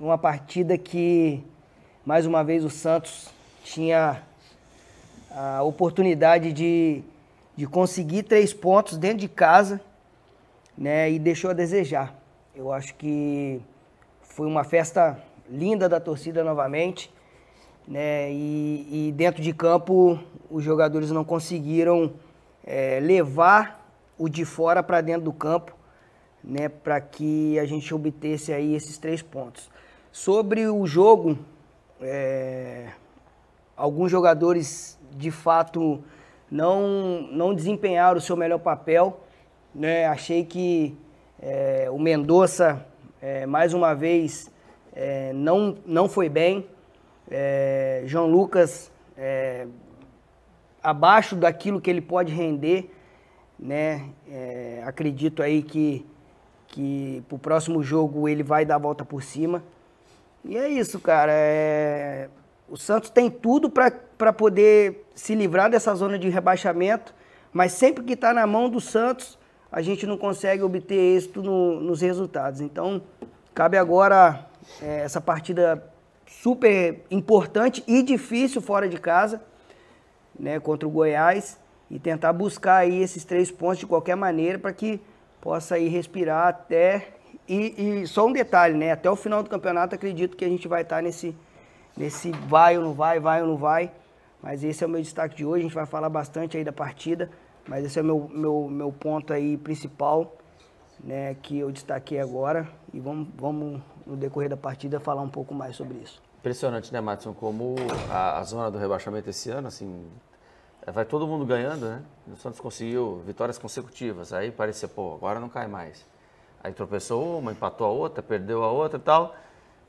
uma partida que, mais uma vez, o Santos tinha a oportunidade de, de conseguir três pontos dentro de casa né, e deixou a desejar. Eu acho que foi uma festa linda da torcida novamente. Né, e, e dentro de campo, os jogadores não conseguiram é, levar o de fora para dentro do campo né, para que a gente obtesse aí esses três pontos. Sobre o jogo, é, alguns jogadores de fato não, não desempenharam o seu melhor papel. Né? Achei que é, o Mendonça, é, mais uma vez, é, não, não foi bem. É, João Lucas, é, abaixo daquilo que ele pode render. Né? É, acredito aí que que pro próximo jogo ele vai dar a volta por cima. E é isso, cara. É... O Santos tem tudo para poder se livrar dessa zona de rebaixamento, mas sempre que está na mão do Santos, a gente não consegue obter êxito no, nos resultados. Então, cabe agora é, essa partida super importante e difícil fora de casa, né, contra o Goiás, e tentar buscar aí esses três pontos de qualquer maneira para que possa ir respirar até. E, e, só um detalhe, né? Até o final do campeonato acredito que a gente vai estar tá nesse, nesse vai ou não vai, vai ou não vai. Mas esse é o meu destaque de hoje. A gente vai falar bastante aí da partida, mas esse é o meu, meu, meu ponto aí principal, né? Que eu destaquei agora. E vamos, vamos, no decorrer da partida, falar um pouco mais sobre isso. Impressionante, né, Matson? Como a, a zona do rebaixamento esse ano, assim, é, vai todo mundo ganhando, né? O Santos conseguiu vitórias consecutivas. Aí parecia, pô, agora não cai mais. Aí tropeçou uma, empatou a outra, perdeu a outra e tal.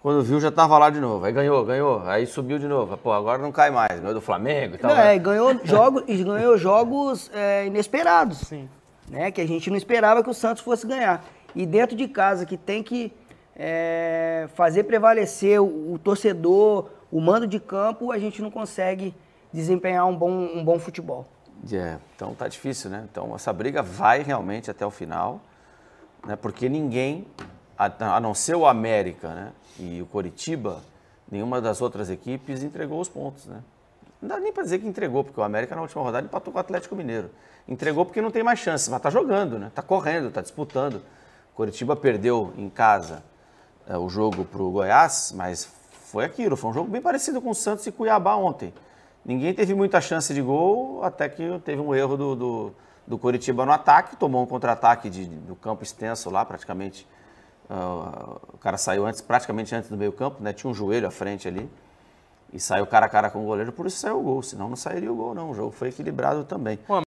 Quando viu, já estava lá de novo. Aí ganhou, ganhou. Aí subiu de novo. Pô, agora não cai mais. Ganhou do Flamengo e tal. Não, né? é, ganhou jogos, ganhou jogos é, inesperados. Sim. Né? Que a gente não esperava que o Santos fosse ganhar. E dentro de casa, que tem que é, fazer prevalecer o, o torcedor, o mando de campo, a gente não consegue desempenhar um bom, um bom futebol. Yeah. É, então tá difícil, né? Então essa briga vai realmente até o final, né? Porque ninguém, a, não ser o América, né? E o Coritiba, nenhuma das outras equipes entregou os pontos, né? Não dá nem para dizer que entregou, porque o América na última rodada empatou com o Atlético Mineiro. Entregou porque não tem mais chances, mas tá jogando, né? Tá correndo, tá disputando. Coritiba perdeu em casa é, o jogo para o Goiás, mas foi aquilo, foi um jogo bem parecido com o Santos e Cuiabá ontem. Ninguém teve muita chance de gol, até que teve um erro do, do, do Coritiba no ataque, tomou um contra-ataque do campo extenso lá, praticamente. Uh, o cara saiu antes, praticamente antes do meio-campo, né? Tinha um joelho à frente ali. E saiu cara a cara com o goleiro, por isso saiu o gol. Senão não sairia o gol, não. O jogo foi equilibrado também. Bom,